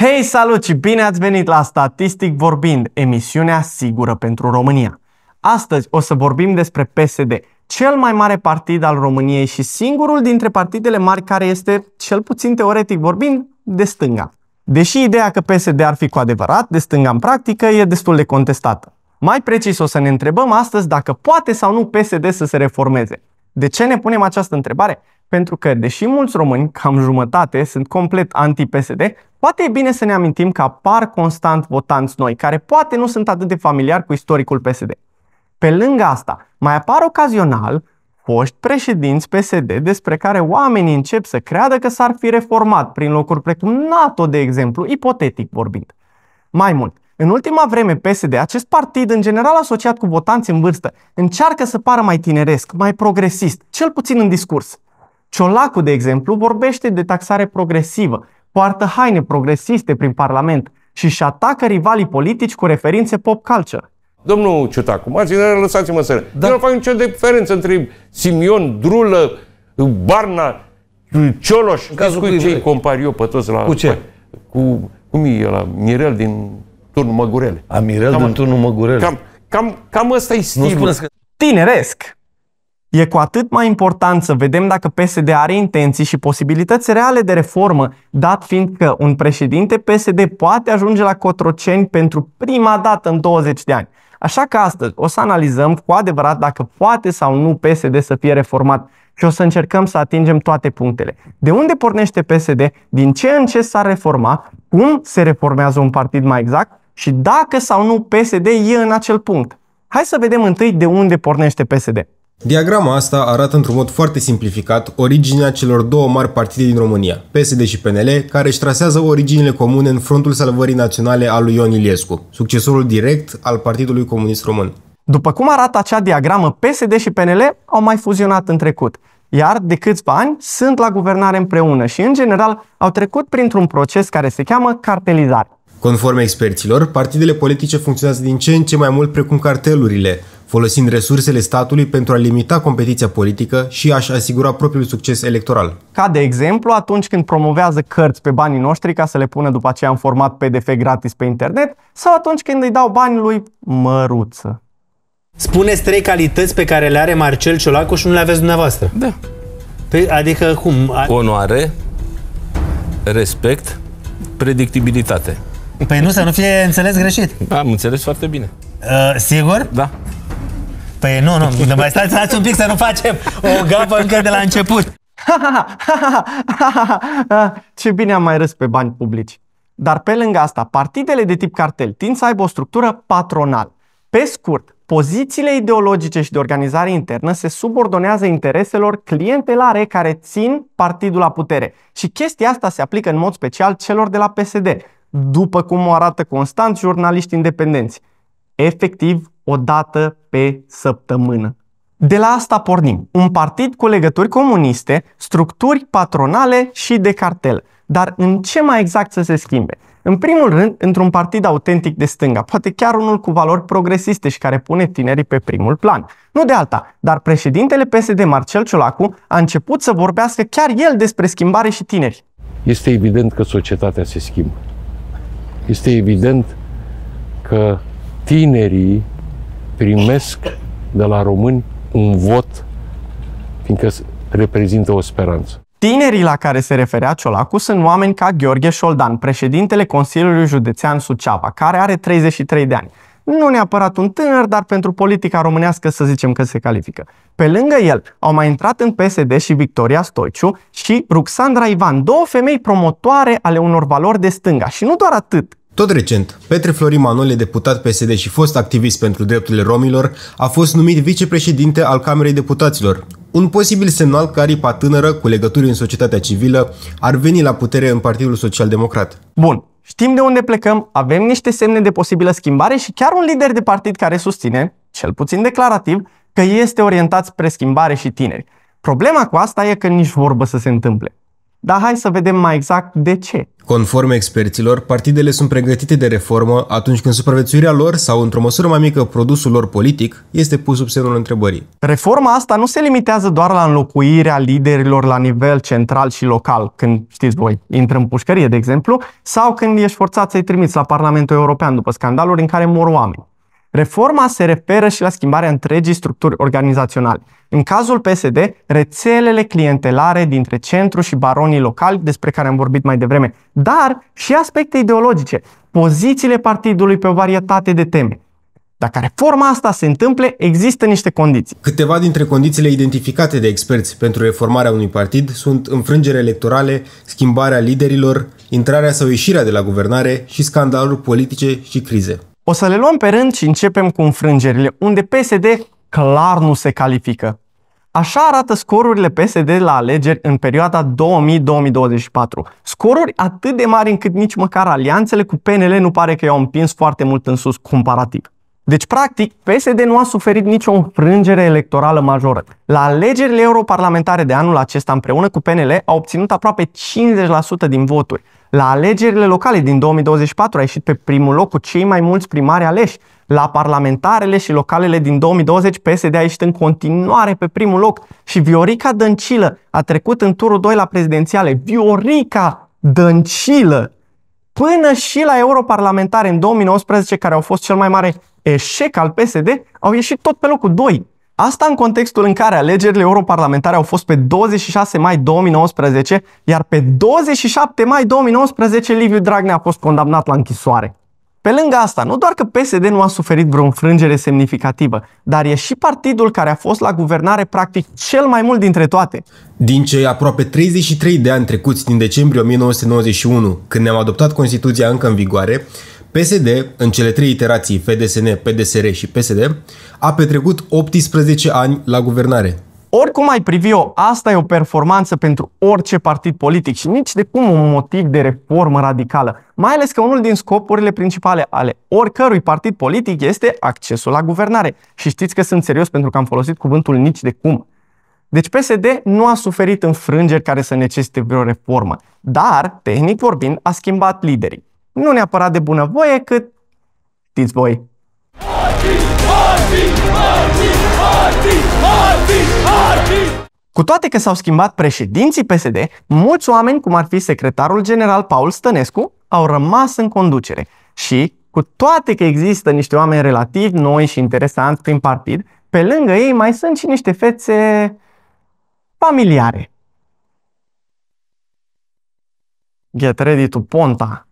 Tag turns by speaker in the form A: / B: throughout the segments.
A: Hei, salut și bine ați venit la Statistic Vorbind, emisiunea sigură pentru România. Astăzi o să vorbim despre PSD, cel mai mare partid al României și singurul dintre partidele mari care este, cel puțin teoretic vorbind, de stânga. Deși ideea că PSD ar fi cu adevărat de stânga în practică e destul de contestată. Mai precis o să ne întrebăm astăzi dacă poate sau nu PSD să se reformeze. De ce ne punem această întrebare? Pentru că, deși mulți români, cam jumătate, sunt complet anti-PSD, poate e bine să ne amintim că apar constant votanți noi, care poate nu sunt atât de familiari cu istoricul PSD. Pe lângă asta, mai apar ocazional foști președinți PSD despre care oamenii încep să creadă că s-ar fi reformat prin locuri precum NATO, de exemplu, ipotetic vorbind. Mai mult, în ultima vreme, PSD, acest partid în general asociat cu votanți în vârstă, încearcă să pară mai tineresc, mai progresist, cel puțin în discurs. Ciolacu, de exemplu, vorbește de taxare progresivă, poartă haine progresiste prin Parlament și își atacă rivalii politici cu referințe pop culture. Domnul
B: Ciutacu, marginea, lăsați-mă să... Da. Eu nu fac nicio diferență între Simion, Drulă, Barna, Cioloș. cazul cu cei compar eu pe toți la... Cu ce? Cu,
A: cum e la Mirel din Turnul Măgurele. Amirel cam, din Turnul Măgurele. Cam, cam, cam ăsta e stilul. Nu că... Tineresc! E cu atât mai important să vedem dacă PSD are intenții și posibilități reale de reformă, dat fiind că un președinte PSD poate ajunge la Cotroceni pentru prima dată în 20 de ani. Așa că astăzi o să analizăm cu adevărat dacă poate sau nu PSD să fie reformat și o să încercăm să atingem toate punctele. De unde pornește PSD, din ce în ce s-ar reforma cum se reformează un partid mai exact și dacă sau nu PSD e în acel punct. Hai să
C: vedem întâi de unde pornește PSD. Diagrama asta arată într-un mod foarte simplificat originea celor două mari partide din România, PSD și PNL, care își trasează originile comune în frontul salvării naționale al lui Ion Iliescu, succesorul direct al Partidului Comunist Român.
A: După cum arată acea diagramă, PSD
C: și PNL au mai fuzionat în trecut iar
A: de câțiva ani sunt la guvernare împreună și, în general, au trecut printr-un proces care se cheamă
C: cartelizare. Conform experților, partidele politice funcționează din ce în ce mai mult precum cartelurile, folosind resursele statului pentru a limita competiția politică și a-și asigura propriul succes electoral.
A: Ca de exemplu, atunci când promovează cărți pe banii noștri ca să le pună după aceea în format PDF gratis pe internet sau atunci când îi dau bani lui Măruță.
C: Spuneți trei calități pe care le are Marcel Ciolacu și nu le aveți dumneavoastră. Da. Pe, păi, adică cum?
B: A... Onoare, respect,
C: predictibilitate. Păi nu, să nu fie înțeles greșit.
B: Am înțeles foarte bine.
C: Uh, sigur? Da. Păi nu, nu, nu mai stați, stați un pic să nu facem o gafă încă de la
A: început. Ce bine am mai râs pe bani publici. Dar pe lângă asta, partidele de tip cartel tind să aibă o structură patronală. Pe scurt, Pozițiile ideologice și de organizare internă se subordonează intereselor clientelare care țin partidul la putere. Și chestia asta se aplică în mod special celor de la PSD, după cum o arată constant jurnaliști independenți. Efectiv, o dată pe săptămână. De la asta pornim. Un partid cu legături comuniste, structuri patronale și de cartel. Dar în ce mai exact să se schimbe? În primul rând, într-un partid autentic de stânga, poate chiar unul cu valori progresiste și care pune tinerii pe primul plan. Nu de alta, dar președintele PSD Marcel Ciolacu a început să vorbească chiar el despre schimbare și tineri. Este evident că societatea se schimbă.
B: Este evident că tinerii primesc de la români un vot, fiindcă reprezintă o speranță.
A: Tinerii la care se referea Ciolacu sunt oameni ca Gheorghe Șoldan, președintele Consiliului Județean Suceava, care are 33 de ani. Nu neapărat un tânăr, dar pentru politica românească să zicem că se califică. Pe lângă el au mai intrat în PSD și
C: Victoria Stoiciu și Ruxandra Ivan, două femei promotoare ale unor valori de stânga. Și nu doar atât, tot recent, Petre Florin Manole, deputat PSD și fost activist pentru drepturile romilor, a fost numit vicepreședinte al Camerei Deputaților, un posibil semnal că aripa tânără, cu legături în societatea civilă, ar veni la putere în Partidul Social Democrat. Bun,
A: știm de unde plecăm, avem niște semne de posibilă schimbare și chiar un lider de partid care susține, cel puțin declarativ, că este orientat spre schimbare și tineri. Problema cu asta e că nici vorbă să se întâmple. Dar hai să vedem mai exact de ce.
C: Conform experților, partidele sunt pregătite de reformă atunci când supraviețuirea lor sau, într-o măsură mai mică, produsul lor politic este pus sub semnul întrebării. Reforma asta nu se limitează doar la înlocuirea
A: liderilor la nivel central și local, când, știți voi, intră în pușcărie, de exemplu, sau când ești forțat să-i trimiți la Parlamentul European după scandaluri în care mor oameni. Reforma se referă și la schimbarea întregii structuri organizaționale. În cazul PSD, rețelele clientelare dintre centru și baronii locali, despre care am vorbit mai devreme, dar și aspecte ideologice, pozițiile partidului pe o varietate de teme. Dacă reforma asta
C: se întâmple, există niște condiții. Câteva dintre condițiile identificate de experți pentru reformarea unui partid sunt înfrângere electorale, schimbarea liderilor, intrarea sau ieșirea de la guvernare și scandaluri politice și crize.
A: O să le luăm pe rând și începem cu înfrângerile, unde PSD clar nu se califică. Așa arată scorurile PSD la alegeri în perioada 2000-2024. Scoruri atât de mari încât nici măcar alianțele cu PNL nu pare că i-au împins foarte mult în sus comparativ. Deci, practic, PSD nu a suferit nicio înfrângere electorală majoră. La alegerile europarlamentare de anul acesta împreună cu PNL a obținut aproape 50% din voturi. La alegerile locale din 2024 a ieșit pe primul loc cu cei mai mulți primari aleși. La parlamentarele și localele din 2020 PSD a ieșit în continuare pe primul loc și Viorica Dăncilă a trecut în turul 2 la prezidențiale. Viorica Dăncilă! Până și la europarlamentare în 2019, care au fost cel mai mare eșec al PSD, au ieșit tot pe locul 2. Asta în contextul în care alegerile europarlamentare au fost pe 26 mai 2019, iar pe 27 mai 2019 Liviu Dragnea a fost condamnat la închisoare. Pe lângă asta, nu doar că PSD nu a suferit vreo înfrângere semnificativă, dar e și partidul care a fost la guvernare practic cel mai mult dintre toate.
C: Din cei aproape 33 de ani trecuți din decembrie 1991, când ne-am adoptat Constituția încă în vigoare, PSD, în cele trei iterații, FDSN, PDSR și PSD, a petrecut 18 ani la guvernare. Oricum ai privi-o, asta e o
A: performanță pentru orice partid politic și nici de cum un motiv de reformă radicală. Mai ales că unul din scopurile principale ale oricărui partid politic este accesul la guvernare. Și știți că sunt serios pentru că am folosit cuvântul nici de cum. Deci PSD nu a suferit înfrângeri care să necesite vreo reformă, dar, tehnic vorbind, a schimbat liderii nu neapărat de bunăvoie, cât știți voi. Cu toate că s-au schimbat președinții PSD, mulți oameni, cum ar fi secretarul general Paul Stănescu, au rămas în conducere. Și, cu toate că există niște oameni relativ noi și interesanți prin partid, pe lângă ei mai sunt și niște fețe familiare. Get ready to ponta!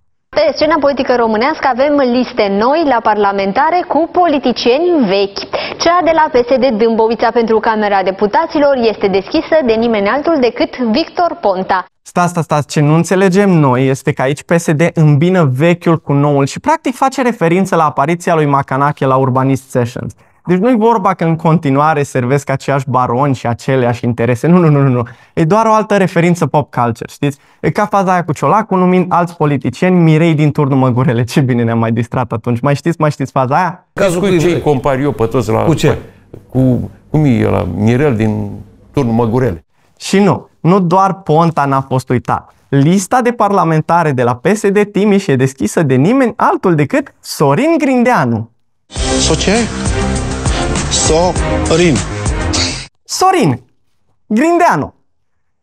C: scena politică românească avem liste noi la parlamentare cu politicieni vechi. Cea de la PSD Dâmbovița pentru Camera Deputaților este deschisă de nimeni altul decât Victor Ponta.
A: Stați, stați, stați, ce nu înțelegem noi este că aici PSD îmbină vechiul cu noul și practic face referință la apariția lui Macanache la Urbanist Sessions. Deci nu-i vorba că în continuare servesc aceiași baroni și aceleași interese. Nu, nu, nu, nu. E doar o altă referință pop culture, știți? E ca faza aia cu Ciolacu numind alți politicieni Mirei din turnul Măgurele. Ce bine ne-am mai distrat atunci. Mai știți, mai știți faza aia? Cazul cu ce
B: compar eu pe toți
A: la... Cu ce? Păi, cu, cum e la Mirel din turnul Măgurele. Și nu, nu doar Ponta n-a fost uitat. Lista de parlamentare de la PSD Timiș e deschisă de nimeni altul decât Sorin Grindeanu. ce? Sorin. Sorin. Grindeanu.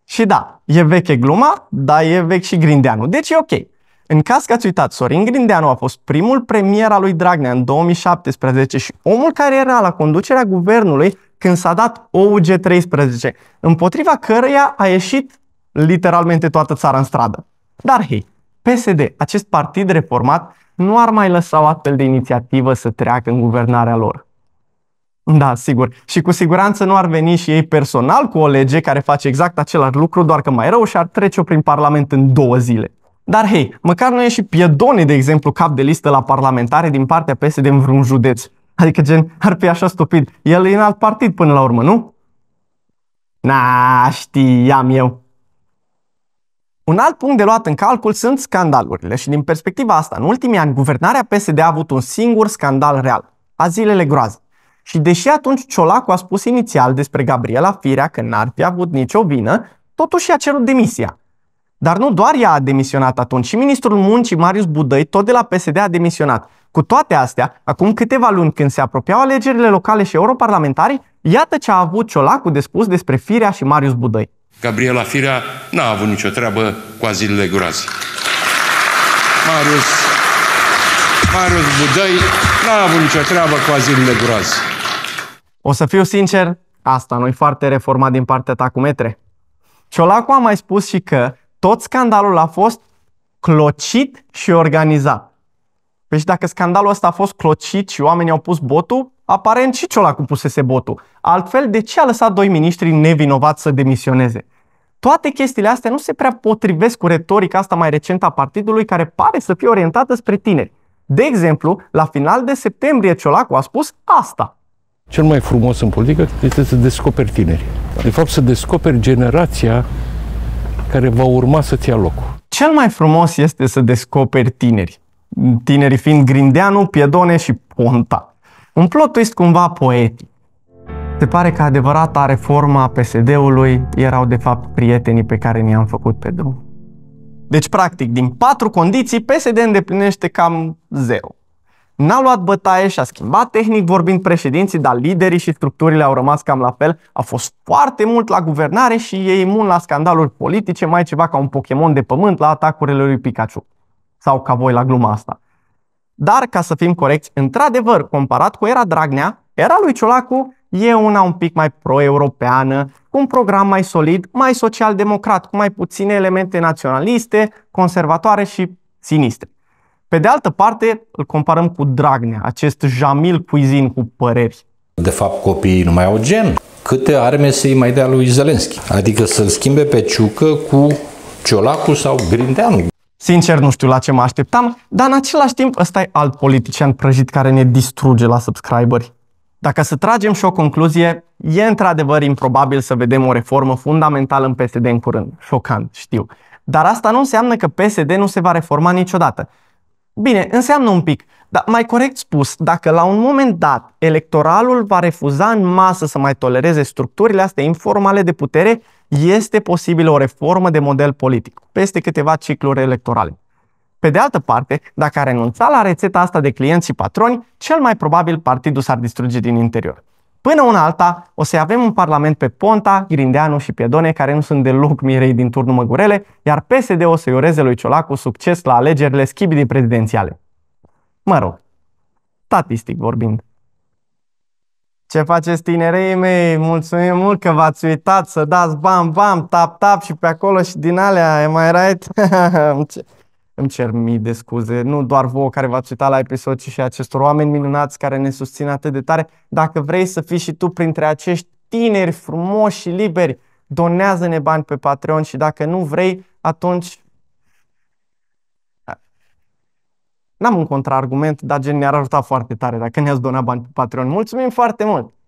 A: Și da, e veche gluma, dar e vechi și Grindeanu. Deci e ok. În caz că ați uitat, Sorin Grindeanu a fost primul premier al lui Dragnea în 2017 și omul care era la conducerea guvernului când s-a dat OUG 13, împotriva căreia a ieșit literalmente toată țara în stradă. Dar hei, PSD, acest partid reformat, nu ar mai lăsa o astfel de inițiativă să treacă în guvernarea lor. Da, sigur. Și cu siguranță nu ar veni și ei personal cu o lege care face exact același lucru, doar că mai rău și ar trece-o prin Parlament în două zile. Dar hei, măcar nu e și Piedone, de exemplu, cap de listă la parlamentare din partea PSD în vreun județ. Adică gen, ar fi așa stupid. El e în alt partid până la urmă, nu? Na, știam eu. Un alt punct de luat în calcul sunt scandalurile și din perspectiva asta, în ultimii ani, guvernarea PSD a avut un singur scandal real, Zilele groază. Și deși atunci Ciolacu a spus inițial despre Gabriela Firea că n-ar fi avut nicio vină, totuși i-a cerut demisia. Dar nu doar ea a demisionat atunci, și ministrul muncii Marius Budăi, tot de la PSD, a demisionat. Cu toate astea, acum câteva luni când se apropiau alegerile locale și europarlamentare, iată ce a avut Ciolacu de spus despre Firea și Marius Budăi.
B: Gabriela Firea n-a avut nicio treabă cu azilele groase. Marius, Marius Budăi n-a avut nicio treabă cu azilele groase.
A: O să fiu sincer, asta nu-i foarte reformat din partea ta cu metre. Ciolacu a mai spus și că tot scandalul a fost clocit și organizat. Deci dacă scandalul ăsta a fost clocit și oamenii au pus botul, aparent și Ciolacu pusese botul. Altfel, de ce a lăsat doi miniștri nevinovați să demisioneze? Toate chestiile astea nu se prea potrivesc cu retorica asta mai recentă a partidului care pare să fie orientată spre tineri. De exemplu, la final de septembrie Ciolacu a spus asta.
B: Cel mai frumos în politică este să descoperi tineri. De fapt, să descoperi generația
A: care va urma să-ți ia locul. Cel mai frumos este să descoperi tineri. Tinerii fiind Grindeanu, Piedone și Ponta. Un plot twist cumva poetic. Se pare că adevărata reforma PSD-ului erau de fapt prietenii pe care ne-am făcut pe drum. Deci, practic, din patru condiții, PSD îndeplinește cam zero. N-a luat bătaie și a schimbat tehnic vorbind președinții, dar liderii și structurile au rămas cam la fel. A fost foarte mult la guvernare și e imun la scandaluri politice, mai ceva ca un Pokémon de pământ la atacurile lui Pikachu. Sau ca voi la gluma asta. Dar, ca să fim corecți, într-adevăr, comparat cu era Dragnea, era lui Ciolacu e una un pic mai pro-europeană, cu un program mai solid, mai social-democrat, cu mai puține elemente naționaliste, conservatoare și sinistre. Pe de altă parte, îl comparăm cu Dragnea, acest Jamil Cuisin cu păreri.
B: De fapt, copiii nu mai au gen. Câte arme să-i mai dea lui Zelenski? Adică să-l schimbe
A: pe ciucă cu Ciolacu sau Grindeanu. Sincer, nu știu la ce mă așteptam, dar în același timp ăsta e alt politician prăjit care ne distruge la subscriberi. Dacă să tragem și o concluzie, e într-adevăr improbabil să vedem o reformă fundamentală în PSD în curând. Șocant, știu. Dar asta nu înseamnă că PSD nu se va reforma niciodată. Bine, înseamnă un pic, dar mai corect spus, dacă la un moment dat electoralul va refuza în masă să mai tolereze structurile astea informale de putere, este posibil o reformă de model politic peste câteva cicluri electorale. Pe de altă parte, dacă a renunța la rețeta asta de clienți și patroni, cel mai probabil partidul s-ar distruge din interior. Până una alta, o să avem un parlament pe Ponta, Grindeanu și Piedone, care nu sunt deloc mirei din turnul Măgurele, iar PSD o să-i ureze lui Ciolacu succes la alegerile schibidii prezidențiale. Mă rog, statistic vorbind. Ce faceți tinerei mei? Mulțumim mult că v-ați uitat să dați bam, bam, tap, tap și pe acolo și din alea, am I right? Îmi cer mii de scuze, nu doar vouă care v-ați uitat la episod, ci și acestor oameni minunați care ne susțin atât de tare. Dacă vrei să fii și tu printre acești tineri frumoși și liberi, donează-ne bani pe Patreon și dacă nu vrei, atunci N-am un contraargument, dar gen ne-ar ajuta foarte tare dacă ne-ați donat bani pe Patreon. Mulțumim foarte mult!